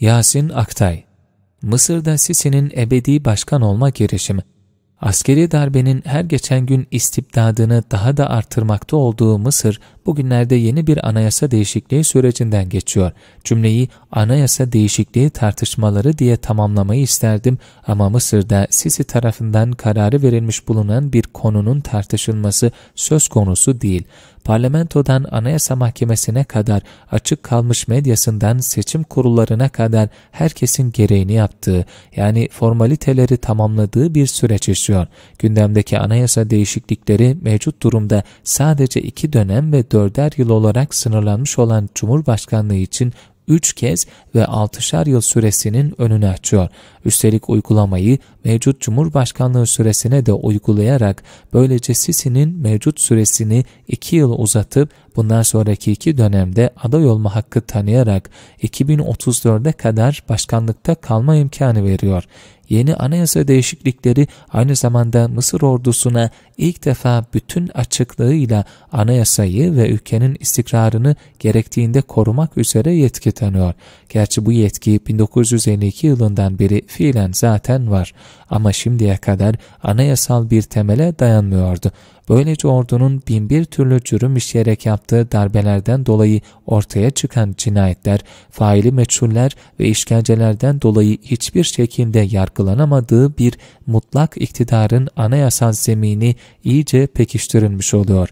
Yasin Aktay Mısır'da Sisi'nin ebedi başkan olma girişimi askeri darbenin her geçen gün istibdadını daha da artırmakta olduğu Mısır bugünlerde yeni bir anayasa değişikliği sürecinden geçiyor. Cümleyi anayasa değişikliği tartışmaları diye tamamlamayı isterdim ama Mısır'da Sisi tarafından kararı verilmiş bulunan bir konunun tartışılması söz konusu değil parlamentodan anayasa mahkemesine kadar, açık kalmış medyasından seçim kurullarına kadar herkesin gereğini yaptığı, yani formaliteleri tamamladığı bir süreç yaşıyor. Gündemdeki anayasa değişiklikleri mevcut durumda sadece iki dönem ve dört dörder yıl olarak sınırlanmış olan Cumhurbaşkanlığı için 3 kez ve 6'şar yıl süresinin önünü açıyor. Üstelik uygulamayı mevcut Cumhurbaşkanlığı süresine de uygulayarak böylece Sisi'nin mevcut süresini 2 yıl uzatıp bundan sonraki iki dönemde aday olma hakkı tanıyarak 2034'e kadar başkanlıkta kalma imkanı veriyor. Yeni anayasa değişiklikleri aynı zamanda Mısır ordusuna ilk defa bütün açıklığıyla anayasayı ve ülkenin istikrarını gerektiğinde korumak üzere yetki tanıyor. Gerçi bu yetki 1952 yılından beri fiilen zaten var. Ama şimdiye kadar anayasal bir temele dayanmıyordu. Böylece ordunun binbir türlü cürüm işleyerek yaptığı darbelerden dolayı ortaya çıkan cinayetler, faili meçhuller ve işkencelerden dolayı hiçbir şekilde yargılanamadığı bir mutlak iktidarın anayasal zemini iyice pekiştirilmiş oluyor.''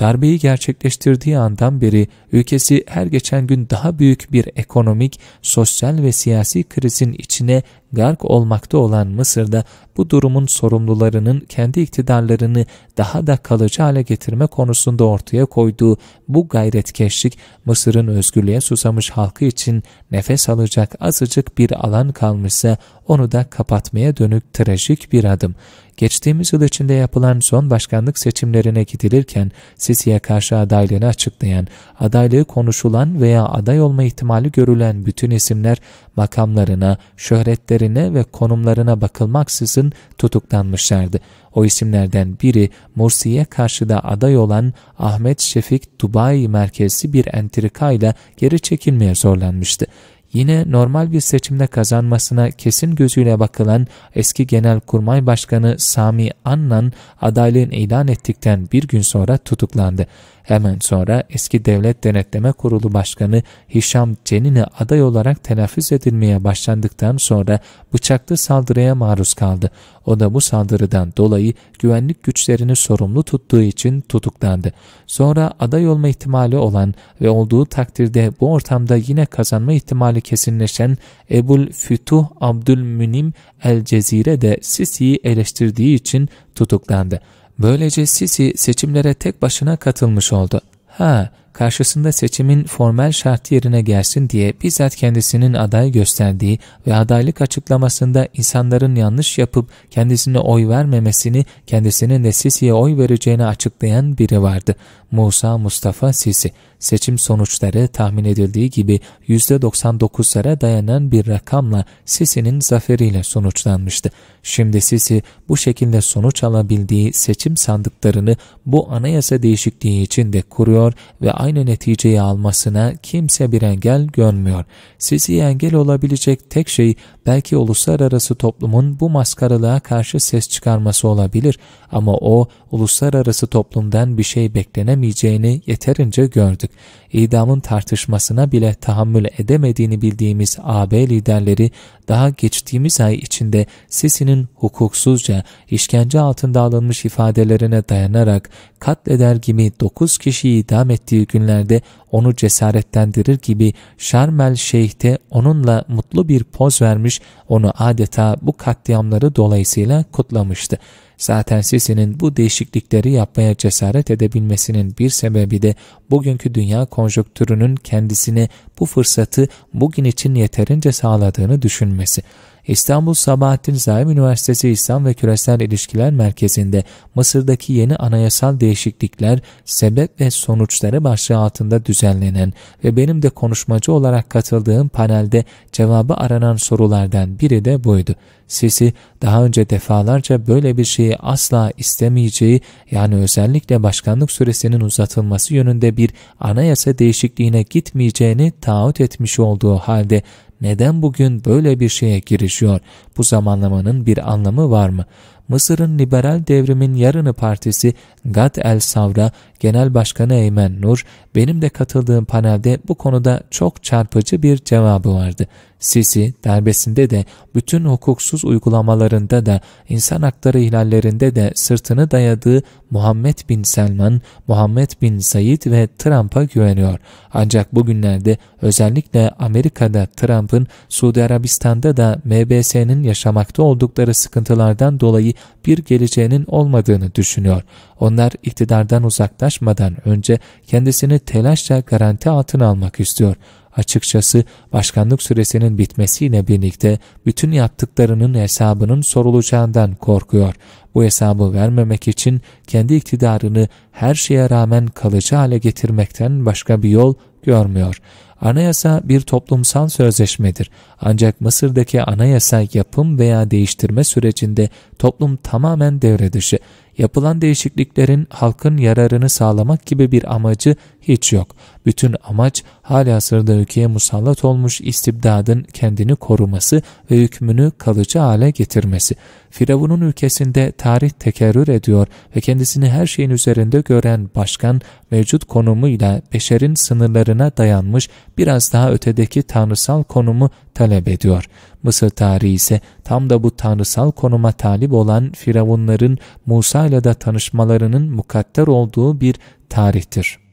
darbeyi gerçekleştirdiği andan beri ülkesi her geçen gün daha büyük bir ekonomik, sosyal ve siyasi krizin içine gark olmakta olan Mısır'da bu durumun sorumlularının kendi iktidarlarını daha da kalıcı hale getirme konusunda ortaya koyduğu bu gayretkeşlik Mısır'ın özgürlüğe susamış halkı için nefes alacak azıcık bir alan kalmışsa onu da kapatmaya dönük trajik bir adım. Geçtiğimiz yıl içinde yapılan son başkanlık seçimlerine gidilirken Sisi'ye karşı adaylığını açıklayan, adaylığı konuşulan veya aday olma ihtimali görülen bütün isimler makamlarına, şöhretlerine, isimlerine ve konumlarına bakılmaksızın tutuklanmışlardı. O isimlerden biri Mursi'ye karşı da aday olan Ahmet Şefik Dubai merkezli bir entrikayla geri çekilmeye zorlanmıştı yine normal bir seçimde kazanmasına kesin gözüyle bakılan eski Genelkurmay Başkanı Sami Annan adaylığın ilan ettikten bir gün sonra tutuklandı. Hemen sonra eski Devlet Denetleme Kurulu Başkanı Hişam Cenine aday olarak telaffuz edilmeye başlandıktan sonra bıçaklı saldırıya maruz kaldı. O da bu saldırıdan dolayı güvenlik güçlerini sorumlu tuttuğu için tutuklandı. Sonra aday olma ihtimali olan ve olduğu takdirde bu ortamda yine kazanma ihtimali kararı kesinleşen Ebul Fütuh Abdülmünim El Cezire de Sisi'yi eleştirdiği için tutuklandı. Böylece Sisi seçimlere tek başına katılmış oldu. Ha, karşısında seçimin formal şartı yerine gelsin diye bizzat kendisinin aday gösterdiği ve adaylık açıklamasında insanların yanlış yapıp kendisine oy vermemesini, kendisinin de Sisi'ye oy vereceğini açıklayan biri vardı. Musa Mustafa Sisi. Seçim sonuçları tahmin edildiği gibi %99'lara dayanan bir rakamla Sisi'nin zaferiyle sonuçlanmıştı. Şimdi Sisi bu şekilde sonuç alabildiği seçim sandıklarını bu anayasa değişikliği için de kuruyor ve aynı neticeyi almasına kimse bir engel görmüyor. Sizi engel olabilecek tek şey belki uluslararası toplumun bu maskaralığa karşı ses çıkarması olabilir ama o uluslararası toplumdan bir şey beklenemeyeceğini yeterince gördük. İdamın tartışmasına bile tahammül edemediğini bildiğimiz AB liderleri daha geçtiğimiz ay içinde Sisi'nin hukuksuzca işkence altında alınmış ifadelerine dayanarak katleder gibi 9 kişiyi idam ettiği günlerde onu cesaretlendirir gibi Şarmel Şeyh'te onunla mutlu bir poz vermiş, onu adeta bu katliamları dolayısıyla kutlamıştı. Zaten Sisi'nin bu değişiklikleri yapmaya cesaret edebilmesinin bir sebebi de bugünkü dünya konjonktürünün kendisine bu fırsatı bugün için yeterince sağladığını düşünmesi. İstanbul Sabahattin Zahim Üniversitesi İslam ve Küresel İlişkiler Merkezi'nde Mısır'daki yeni anayasal değişiklikler sebep ve sonuçları başlığı altında düzenlenen ve benim de konuşmacı olarak katıldığım panelde cevabı aranan sorulardan biri de buydu. Sesi daha önce defalarca böyle bir şeyi asla istemeyeceği yani özellikle başkanlık süresinin uzatılması yönünde bir anayasa değişikliğine gitmeyeceğini taahhüt etmiş olduğu halde neden bugün böyle bir şeye girişiyor? Bu zamanlamanın bir anlamı var mı? Mısır'ın liberal devrimin yarını partisi Gad El Savra Genel Başkanı Eymen Nur, benim de katıldığım panelde bu konuda çok çarpıcı bir cevabı vardı. Sisi, darbesinde de, bütün hukuksuz uygulamalarında da, insan hakları ihlallerinde de sırtını dayadığı Muhammed bin Selman, Muhammed bin Said ve Trump'a güveniyor. Ancak bugünlerde özellikle Amerika'da Trump'ın Suudi Arabistan'da da MBS'nin yaşamakta oldukları sıkıntılardan dolayı bir geleceğinin olmadığını düşünüyor. Onlar iktidardan uzaklaşmadan önce kendisini telaşla garanti altına almak istiyor. Açıkçası başkanlık süresinin bitmesiyle birlikte bütün yaptıklarının hesabının sorulacağından korkuyor. Bu hesabı vermemek için kendi iktidarını her şeye rağmen kalıcı hale getirmekten başka bir yol görmüyor.'' Anayasa bir toplumsal sözleşmedir. Ancak Mısır'daki anayasa yapım veya değiştirme sürecinde toplum tamamen devre dışı. Yapılan değişikliklerin halkın yararını sağlamak gibi bir amacı hiç yok. Bütün amaç hala sırda ülkeye musallat olmuş istibdadın kendini koruması ve hükmünü kalıcı hale getirmesi. Firavun'un ülkesinde tarih tekerrür ediyor ve kendisini her şeyin üzerinde gören başkan mevcut konumuyla beşerin sınırlarına dayanmış biraz daha ötedeki tanrısal konumu talep ediyor. Mısır tarihi ise tam da bu tanrısal konuma talip olan Firavunların Musa ile de tanışmalarının mukadder olduğu bir tarihtir.